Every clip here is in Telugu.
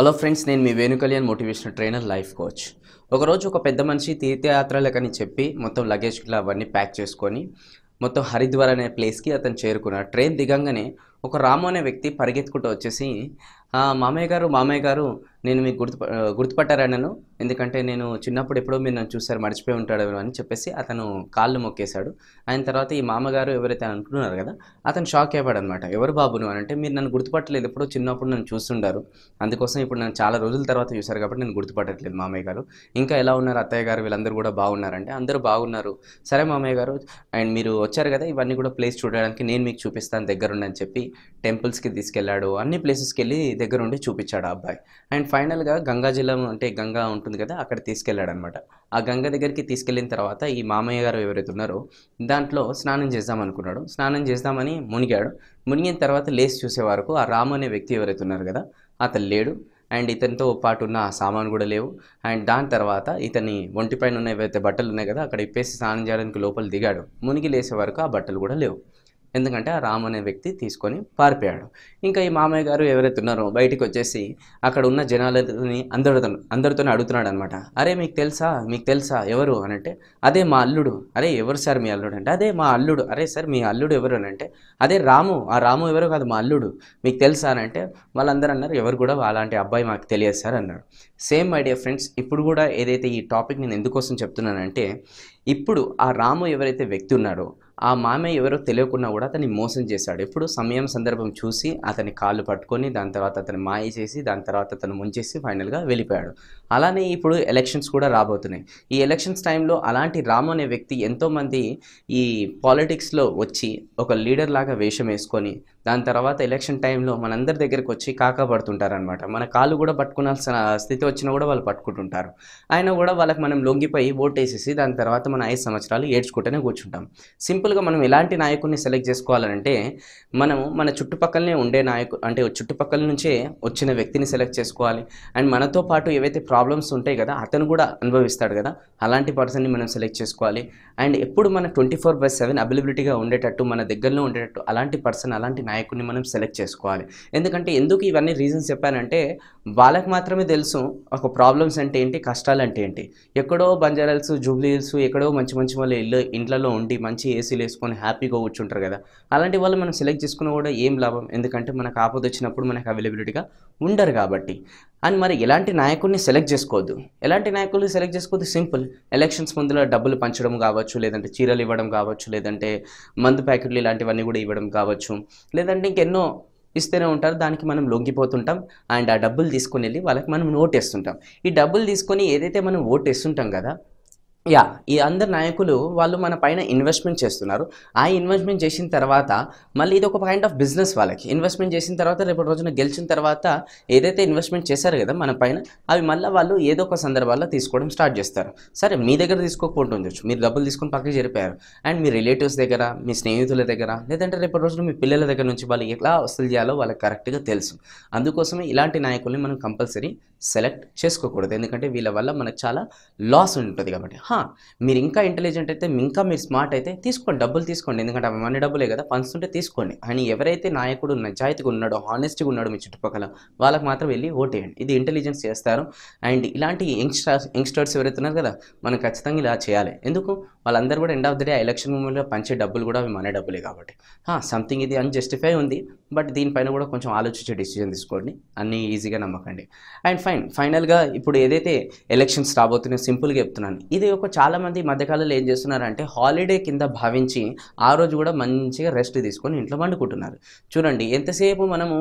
హలో ఫ్రెండ్స్ నేను మీ Venu Kalyan motivational trainer life coach ఒకరోజు ఒక పెద్ద మనిషి తీర్థయాత్రలకని చెప్పి మొత్తం లగేజ్ అవన్నీ ప్యాక్ చేసుకొని మొత్తం హరిద్వార్ అనే ప్లేస్కి అతను చేరుకున్నాడు ట్రైన్ దిగంగానే ఒక రాము అనే వ్యక్తి పరిగెత్తుకుంటూ వచ్చేసి మామయ్య గారు మామయ్య గారు నేను మీకు గుర్తు గుర్తుపట్టారా నన్ను ఎందుకంటే నేను చిన్నప్పుడు ఎప్పుడో మీరు నన్ను చూసారు మర్చిపోయి ఉంటాడు అని చెప్పేసి అతను కాళ్ళు మొక్కేశాడు ఆయన తర్వాత ఈ మామగారు ఎవరైతే అనుకున్నారు కదా అతను షాక్ అయ్యాడు అనమాట ఎవరు బాబును అని అంటే మీరు నన్ను గుర్తుపట్టలేదు ఎప్పుడో చిన్నప్పుడు నన్ను చూస్తుండారు అందుకోసం ఇప్పుడు నన్ను చాలా రోజుల తర్వాత చూశారు కాబట్టి నేను గుర్తుపట్టట్లేదు మామయ్య గారు ఇంకా ఎలా ఉన్నారు అత్తయ్య గారు వీళ్ళందరూ కూడా బాగున్నారంటే అందరూ బాగున్నారు సరే మామయ్య గారు అండ్ మీరు వచ్చారు కదా ఇవన్నీ కూడా ప్లేస్ చూడడానికి నేను మీకు చూపిస్తాను దగ్గరుండని చెప్పి టెంపుల్స్కి తీసుకెళ్ళాడు అన్ని ప్లేసెస్కి వెళ్ళి దగ్గరుండి చూపించాడు ఆ అబ్బాయి అండ్ అండ్ ఫైనల్గా గంగా జిల్లా అంటే గంగా ఉంటుంది కదా అక్కడ తీసుకెళ్ళాడు అనమాట ఆ గంగ దగ్గరికి తీసుకెళ్ళిన తర్వాత ఈ మామయ్య గారు ఎవరైతే ఉన్నారో దాంట్లో స్నానం చేద్దాం అనుకున్నాడు స్నానం చేద్దామని మునిగాడు మునిగిన తర్వాత లేచి చూసే వరకు ఆ రాము అనే వ్యక్తి ఎవరైతే ఉన్నారు కదా అతను లేడు అండ్ ఇతనితో పాటు ఉన్న సామాను కూడా లేవు అండ్ దాని తర్వాత ఇతని ఒంటిపైన ఉన్న ఏవైతే బట్టలు ఉన్నాయి కదా అక్కడ ఇప్పేసి స్నానం చేయడానికి లోపల దిగాడు మునిగి లేసే వరకు ఆ బట్టలు కూడా లేవు ఎందుకంటే ఆ రామ్ అనే వ్యక్తి తీసుకొని పారిపోయాడు ఇంకా ఈ మామయ్య గారు ఎవరైతే ఉన్నారో బయటికి వచ్చేసి అక్కడ ఉన్న జనాలని అందరితో అందరితోనే అడుగుతున్నాడు అనమాట అరే మీకు తెలుసా మీకు తెలుసా ఎవరు అని అంటే అదే మా అల్లుడు అరే ఎవరు సార్ మీ అల్లుడు అంటే అదే మా అల్లుడు అరే సార్ మీ అల్లుడు ఎవరు అని అంటే అదే రాము ఆ రాము ఎవరు కాదు మా అల్లుడు మీకు తెలుసా అని అంటే వాళ్ళందరూ అన్నారు ఎవరు కూడా అలాంటి అబ్బాయి మాకు తెలియదు సార్ అన్నాడు సేమ్ ఐడియా ఫ్రెండ్స్ ఇప్పుడు కూడా ఏదైతే ఈ టాపిక్ నేను ఎందుకోసం చెప్తున్నానంటే ఇప్పుడు ఆ రాము ఎవరైతే వ్యక్తి ఉన్నాడో ఆ మామయ్య ఎవరో తెలియకుండా కూడా అతన్ని మోసం చేశాడు ఎప్పుడు సమయం సందర్భం చూసి అతని కాళ్ళు పట్టుకొని దాని తర్వాత అతను మాయ చేసి దాని తర్వాత అతను ముంచేసి ఫైనల్గా వెళ్ళిపోయాడు అలానే ఇప్పుడు ఎలక్షన్స్ కూడా రాబోతున్నాయి ఈ ఎలక్షన్స్ టైంలో అలాంటి రాము అనే వ్యక్తి ఎంతోమంది ఈ పాలిటిక్స్లో వచ్చి ఒక లీడర్ లాగా వేషం వేసుకొని దాని తర్వాత ఎలక్షన్ టైంలో మనందరి దగ్గరికి వచ్చి కాకపడుతుంటారనమాట మన కాళ్ళు కూడా పట్టుకునాల్సిన స్థితి వచ్చినా కూడా వాళ్ళు పట్టుకుంటుంటారు అయినా కూడా వాళ్ళకి మనం లొంగిపోయి ఓటేసేసి దాని తర్వాత మన ఐదు సంవత్సరాలు ఏడ్చుకుంటూనే కూర్చుంటాం సింపుల్ సింపుల్గా మనం ఎలాంటి నాయకుడిని సెలెక్ట్ చేసుకోవాలంటే మనం మన చుట్టుపక్కలనే ఉండే నాయకు అంటే చుట్టుపక్కల నుంచే వచ్చిన వ్యక్తిని సెలెక్ట్ చేసుకోవాలి అండ్ మనతో పాటు ఏవైతే ప్రాబ్లమ్స్ ఉంటాయి కదా అతను కూడా అనుభవిస్తాడు కదా అలాంటి పర్సన్ని మనం సెలెక్ట్ చేసుకోవాలి అండ్ ఎప్పుడు మన ట్వంటీ ఫోర్ బై సెవెన్ అవైలబిలిటీగా ఉండేటట్టు మన దగ్గరలో ఉండేటట్టు అలాంటి పర్సన్ అలాంటి నాయకుడిని మనం సెలెక్ట్ చేసుకోవాలి ఎందుకంటే ఎందుకు ఇవన్నీ రీజన్స్ చెప్పానంటే వాళ్ళకి మాత్రమే తెలుసు ఒక ప్రాబ్లమ్స్ అంటే ఏంటి కష్టాలు అంటే ఏంటి ఎక్కడో బంజారాల్స్ జూబ్లీ హిల్స్ ఎక్కడో మంచి మంచి వాళ్ళు ఇల్లు ఇండ్లలో ఉండి మంచి ఏసీ ఏసీలు వేసుకొని హ్యాపీగా కూర్చుంటారు కదా అలాంటి వాళ్ళు మనం సెలెక్ట్ చేసుకున్న కూడా ఏం లాభం ఎందుకంటే మనకు ఆపద వచ్చినప్పుడు మనకు అవైలబిలిటీగా ఉండరు కాబట్టి అండ్ మరి ఎలాంటి నాయకుడిని సెలెక్ట్ చేసుకోవద్దు ఎలాంటి నాయకుడిని సెలెక్ట్ చేసుకోవద్దు సింపుల్ ఎలక్షన్స్ ముందులో డబ్బులు పంచడం కావచ్చు లేదంటే చీరలు ఇవ్వడం కావచ్చు లేదంటే మందు ప్యాకెట్లు ఇలాంటివన్నీ కూడా ఇవ్వడం కావచ్చు లేదంటే ఇంకెన్నో ఇస్తూనే ఉంటారు దానికి మనం లొంగిపోతుంటాం అండ్ ఆ డబ్బులు తీసుకొని వెళ్ళి వాళ్ళకి మనం ఓటు వేస్తుంటాం ఈ డబ్బులు తీసుకొని ఏదైతే మనం ఓటు వేస్తుంటాం కదా యా ఈ అందరు నాయకులు వాళ్ళు మన పైన ఇన్వెస్ట్మెంట్ చేస్తున్నారు ఆ ఇన్వెస్ట్మెంట్ చేసిన తర్వాత మళ్ళీ ఇది ఒక కైండ్ ఆఫ్ బిజినెస్ వాళ్ళకి ఇన్వెస్ట్మెంట్ చేసిన తర్వాత రేపటి రోజున గెలిచిన తర్వాత ఏదైతే ఇన్వెస్ట్మెంట్ చేశారు కదా మన పైన అవి మళ్ళీ వాళ్ళు ఏదో ఒక సందర్భాల్లో తీసుకోవడం స్టార్ట్ చేస్తారు సరే మీ దగ్గర తీసుకోకుండా ఉండొచ్చు మీరు డబ్బులు తీసుకొని పక్కకి జరిపారు అండ్ మీ రిలేటివ్స్ దగ్గర మీ స్నేహితుల దగ్గర లేదంటే రేపటి రోజున మీ పిల్లల దగ్గర నుంచి వాళ్ళు ఎలా వసూలు చేయాలో వాళ్ళకి కరెక్ట్గా తెలుసు అందుకోసమే ఇలాంటి నాయకుల్ని మనం కంపల్సరీ సెలెక్ట్ చేసుకోకూడదు ఎందుకంటే వీళ్ళ వల్ల మనకు చాలా లాస్ ఉంటుంది కాబట్టి మీరు ఇంకా ఇంటెలిజెంట్ అయితే ఇంకా మీరు స్మార్ట్ అయితే తీసుకోండి డబ్బులు తీసుకోండి ఎందుకంటే అవి మన డబ్బులే కదా ఉంటే తీసుకోండి అని ఎవరైతే నాయకుడు నిజాయితీగా ఉన్నాడో హానెస్ట్గా ఉన్నాడో మీ చుట్టుపక్కల వాళ్ళకి మాత్రం వెళ్ళి ఓటేయండి ఇది ఇంటెలిజెన్స్ చేస్తారు అండ్ ఇలాంటి యంగ్స్టర్స్ యంగ్స్టర్స్ ఎవరైతే ఉన్నారు కదా మనం ఖచ్చితంగా ఇలా చేయాలి ఎందుకు వాళ్ళందరూ కూడా end of the day election మూమెంట్లో పంచే డబ్బులు కూడా అవి మన డబ్బులే కాబట్టి సంథింగ్ ఇది అన్ జస్టిఫై ఉంది బట్ దీనిపైన కూడా కొంచెం ఆలోచించే డిసిజన్ తీసుకోండి అన్నీ ఈజీగా నమ్మకండి అండ్ ఫైన్ ఫైనల్గా ఇప్పుడు ఏదైతే ఎలక్షన్స్ రాబోతున్నాయో సింపుల్గా చెప్తున్నాను ఇది యొక్క చాలామంది మధ్యకాలంలో ఏం చేస్తున్నారంటే హాలిడే కింద భావించి ఆ రోజు కూడా మంచిగా రెస్ట్ తీసుకొని ఇంట్లో వండుకుంటున్నారు చూడండి ఎంతసేపు మనము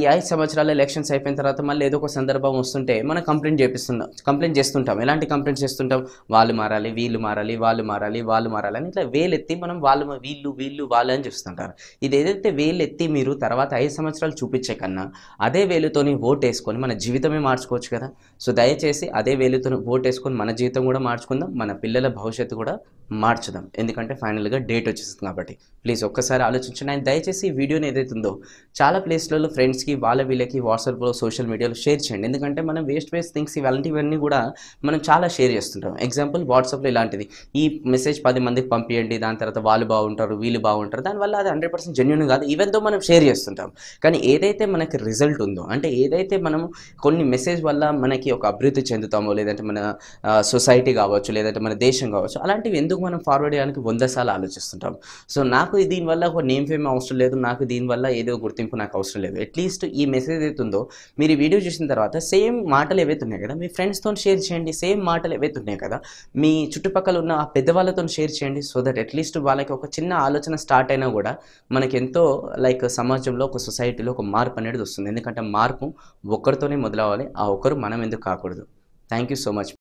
ఈ ఐదు సంవత్సరాలు ఎలక్షన్స్ అయిపోయిన తర్వాత మళ్ళీ ఏదో ఒక సందర్భం వస్తుంటే మనం కంప్లైంట్ చేపిస్తున్నాం కంప్లైంట్ చేస్తుంటాం ఎలాంటి కంప్లైంట్ చేస్తుంటాం వాళ్ళు మారాలి వీళ్ళు మారాలి వాళ్ళు మారాలి వాళ్ళు మారాలి అని ఇట్లా వేలెత్తి మనం వాళ్ళు వీళ్ళు వీళ్ళు వాళ్ళు అని చూస్తుంటారు ఇది ఏదైతే వేలెత్తి మీరు తర్వాత ఐదు సంవత్సరాలు చూపించే కన్నా అదే వేలుతోని ఓటు వేసుకొని మన జీవితమే మార్చుకోవచ్చు కదా సో దయచేసి అదే వేలుతో ఓటు వేసుకొని మన జీవితం కూడా మార్చుకొని మార్చుకుందాం మన పిల్లల భవిష్యత్తు కూడా మార్చుదాం ఎందుకంటే ఫైనల్గా డేట్ వచ్చేస్తుంది కాబట్టి ప్లీజ్ ఒక్కసారి ఆలోచించండి అండ్ దయచేసి ఈ వీడియోని ఏదైతే ఉందో చాలా ప్లేస్లలో ఫ్రెండ్స్కి వాళ్ళ వీళ్ళకి వాట్సాప్లో సోషల్ మీడియాలో షేర్ చేయండి ఎందుకంటే మనం వేస్ట్ వేస్ట్ థింగ్స్ ఇవన్నీ కూడా మనం చాలా షేర్ చేస్తుంటాం ఎగ్జాంపుల్ వాట్సాప్లో ఇలాంటిది ఈ మెసేజ్ పది మందికి పంపించండి దాని తర్వాత వాళ్ళు బాగుంటారు వీళ్ళు బాగుంటారు దానివల్ల అది హండ్రెడ్ పర్సెంట్ జెన్యున్ కాదు ఈవెన్ మనం షేర్ చేస్తుంటాం కానీ ఏదైతే మనకి రిజల్ట్ ఉందో అంటే ఏదైతే మనం కొన్ని మెసేజ్ వల్ల మనకి ఒక అభివృద్ధి చెందుతామో లేదంటే మన సొసైటీ కావచ్చు కావచ్చు లేదంటే మన దేశం కావచ్చు అలాంటివి ఎందుకు మనం ఫార్వర్డ్ చేయడానికి వంద సార్లు ఆలోచిస్తుంటాం సో నాకు దీనివల్ల ఒక నేమ్ ఫేమ్ అవసరం లేదు నాకు దీనివల్ల ఏదో గుర్తింపు నాకు అవసరం లేదు అట్లీస్ట్ ఈ మెసేజ్ ఏదైతుందో మీరు వీడియో చూసిన తర్వాత సేమ్ మాటలు ఏవైతున్నాయి కదా మీ ఫ్రెండ్స్తో షేర్ చేయండి సేమ్ మాటలు ఏవైతే ఉన్నాయి కదా మీ చుట్టుపక్కల ఉన్న ఆ పెద్దవాళ్ళతో షేర్ చేయండి సో దట్ అట్లీస్ట్ వాళ్ళకి ఒక చిన్న ఆలోచన స్టార్ట్ అయినా కూడా మనకి ఎంతో లైక్ సమాజంలో ఒక సొసైటీలో ఒక మార్పు అనేది వస్తుంది ఎందుకంటే మార్పు ఒక్కరితోనే మొదలవ్వాలి ఆ ఒకరు మనం ఎందుకు కాకూడదు థ్యాంక్ యూ సో మచ్